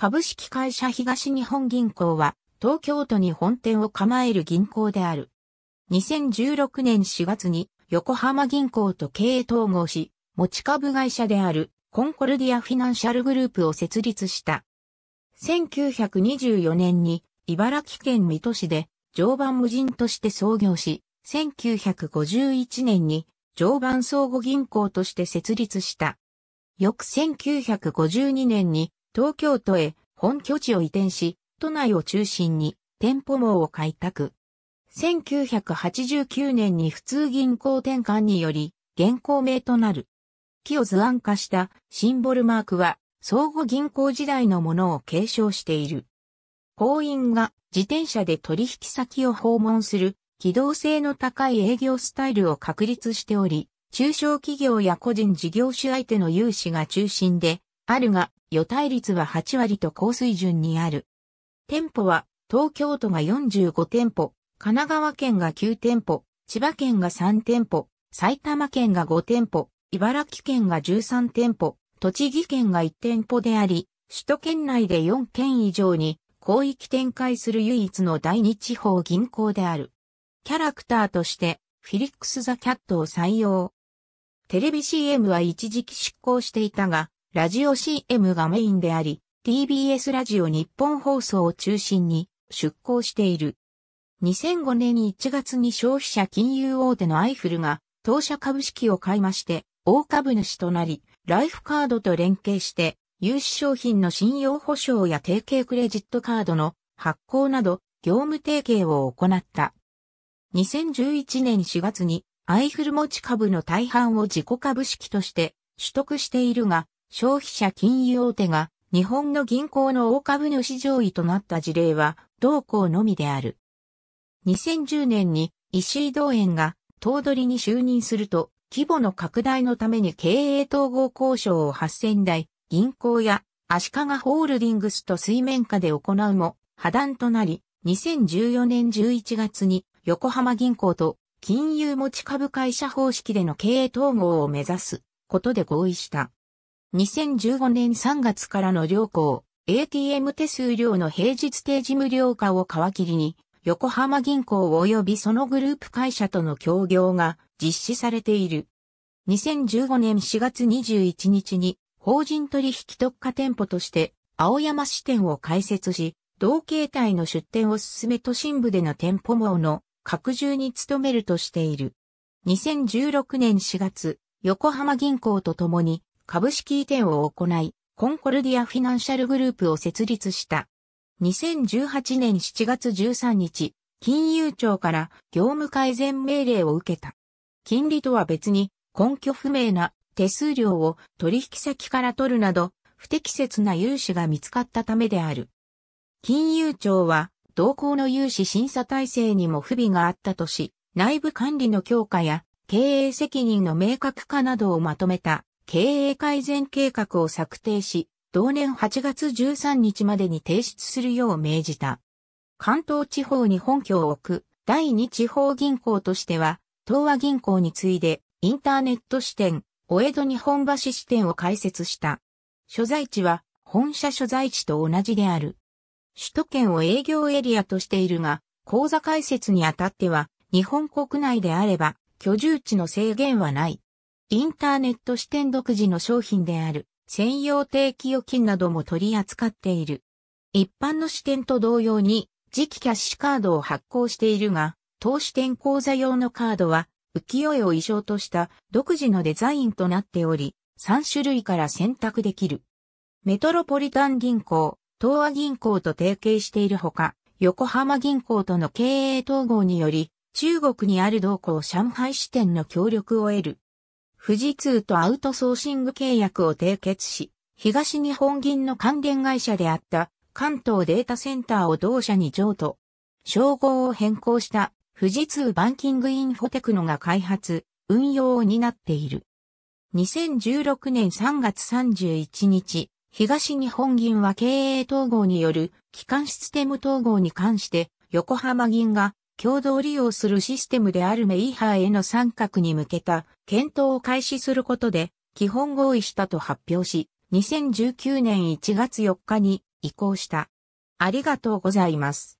株式会社東日本銀行は、東京都に本店を構える銀行である。2016年4月に横浜銀行と経営統合し、持ち株会社であるコンコルディアフィナンシャルグループを設立した。1924年に茨城県水戸市で常磐無人として創業し、1951年に常磐相互銀行として設立した。翌1952年に東京都へ本拠地を移転し、都内を中心に店舗網を開拓。1989年に普通銀行転換により、現行名となる。木を図案化したシンボルマークは、相互銀行時代のものを継承している。行員が自転車で取引先を訪問する機動性の高い営業スタイルを確立しており、中小企業や個人事業主相手の融資が中心であるが、予対率は8割と高水準にある。店舗は、東京都が45店舗、神奈川県が9店舗、千葉県が3店舗、埼玉県が5店舗、茨城県が13店舗、栃木県が1店舗であり、首都圏内で4県以上に広域展開する唯一の第二地方銀行である。キャラクターとして、フィリックス・ザ・キャットを採用。テレビ CM は一時期執行していたが、ラジオ CM がメインであり、TBS ラジオ日本放送を中心に出向している。2005年1月に消費者金融大手のアイフルが当社株式を買いまして、大株主となり、ライフカードと連携して、融資商品の信用保証や提携クレジットカードの発行など、業務提携を行った。2011年4月に、アイフル持ち株の大半を自己株式として取得しているが、消費者金融大手が日本の銀行の大株主上位となった事例は同行のみである。2010年に石井道園が頭取に就任すると規模の拡大のために経営統合交渉を8000台、銀行や足利ホールディングスと水面下で行うも破談となり、2014年11月に横浜銀行と金融持ち株会社方式での経営統合を目指すことで合意した。2015年3月からの両行、ATM 手数料の平日定時無料化を皮切りに、横浜銀行及びそのグループ会社との協業が実施されている。2015年4月21日に法人取引特化店舗として青山支店を開設し、同形態の出店を進め都心部での店舗網の拡充に努めるとしている。2016年4月、横浜銀行とともに株式移転を行い、コンコルディアフィナンシャルグループを設立した。2018年7月13日、金融庁から業務改善命令を受けた。金利とは別に根拠不明な手数料を取引先から取るなど不適切な融資が見つかったためである。金融庁は同行の融資審査体制にも不備があったとし、内部管理の強化や経営責任の明確化などをまとめた経営改善計画を策定し、同年8月13日までに提出するよう命じた。関東地方に本拠を置く第二地方銀行としては、東和銀行に次いでインターネット支店、お江戸日本橋支店を開設した。所在地は本社所在地と同じである。首都圏を営業エリアとしているが、口座開設にあたっては、日本国内であれば、居住地の制限はない。インターネット支店独自の商品である専用定期預金なども取り扱っている。一般の支店と同様に次期キャッシュカードを発行しているが、投資店口座用のカードは浮世絵を衣装とした独自のデザインとなっており、3種類から選択できる。メトロポリタン銀行、東亜銀行と提携しているほか、横浜銀行との経営統合により、中国にある同行上海支店の協力を得る。富士通とアウトソーシング契約を締結し、東日本銀の関連会社であった関東データセンターを同社に譲渡。称号を変更した富士通バンキングインフォテクノが開発、運用を担っている。2016年3月31日、東日本銀は経営統合による機関システム統合に関して横浜銀が共同利用するシステムであるメイハーへの参画に向けた検討を開始することで基本合意したと発表し、2019年1月4日に移行した。ありがとうございます。